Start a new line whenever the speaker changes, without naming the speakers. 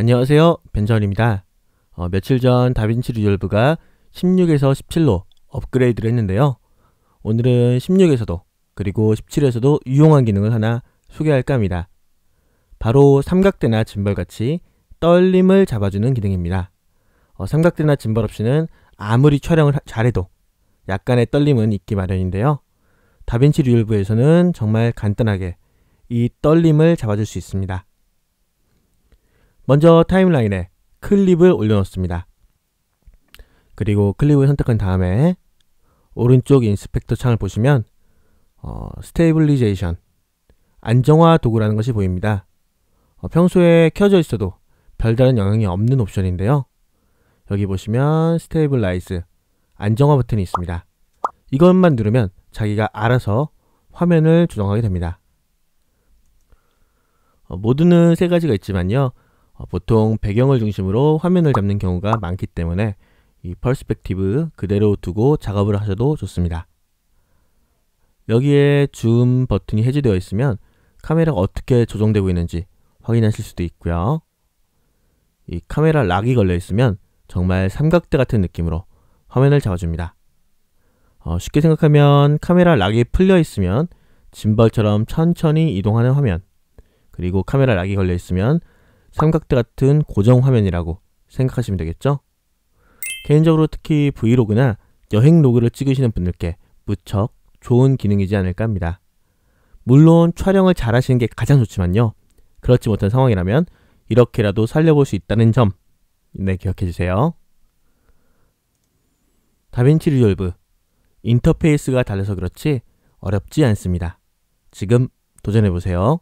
안녕하세요. 벤전입니다. 저 어, 며칠 전 다빈치 리졸브가 16에서 17로 업그레이드를 했는데요. 오늘은 16에서도 그리고 17에서도 유용한 기능을 하나 소개할까 합니다. 바로 삼각대나 짐벌같이 떨림을 잡아주는 기능입니다. 어, 삼각대나 짐벌 없이는 아무리 촬영을 하, 잘해도 약간의 떨림은 있기 마련인데요. 다빈치 리졸브에서는 정말 간단하게 이 떨림을 잡아줄 수 있습니다. 먼저 타임라인에 클립을 올려놓습니다. 그리고 클립을 선택한 다음에 오른쪽 인스펙터 창을 보시면 어, 스테이블리제이션 안정화 도구라는 것이 보입니다. 어, 평소에 켜져 있어도 별다른 영향이 없는 옵션인데요. 여기 보시면 스테이블라이즈 안정화 버튼이 있습니다. 이것만 누르면 자기가 알아서 화면을 조정하게 됩니다. 어, 모드는 세 가지가 있지만요. 어, 보통 배경을 중심으로 화면을 잡는 경우가 많기 때문에 이 퍼스펙티브 그대로 두고 작업을 하셔도 좋습니다. 여기에 줌 버튼이 해제되어 있으면 카메라가 어떻게 조정되고 있는지 확인하실 수도 있고요. 이 카메라 락이 걸려 있으면 정말 삼각대 같은 느낌으로 화면을 잡아줍니다. 어, 쉽게 생각하면 카메라 락이 풀려 있으면 짐벌처럼 천천히 이동하는 화면 그리고 카메라 락이 걸려 있으면 삼각대 같은 고정 화면이라고 생각하시면 되겠죠? 개인적으로 특히 브이로그나 여행 로그를 찍으시는 분들께 무척 좋은 기능이지 않을까 합니다. 물론 촬영을 잘 하시는 게 가장 좋지만요. 그렇지 못한 상황이라면 이렇게라도 살려볼 수 있다는 점, 네, 기억해 주세요. 다빈치 리졸브. 인터페이스가 달려서 그렇지 어렵지 않습니다. 지금 도전해 보세요.